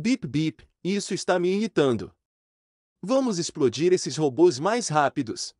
Bip bip, isso está me irritando. Vamos explodir esses robôs mais rápidos.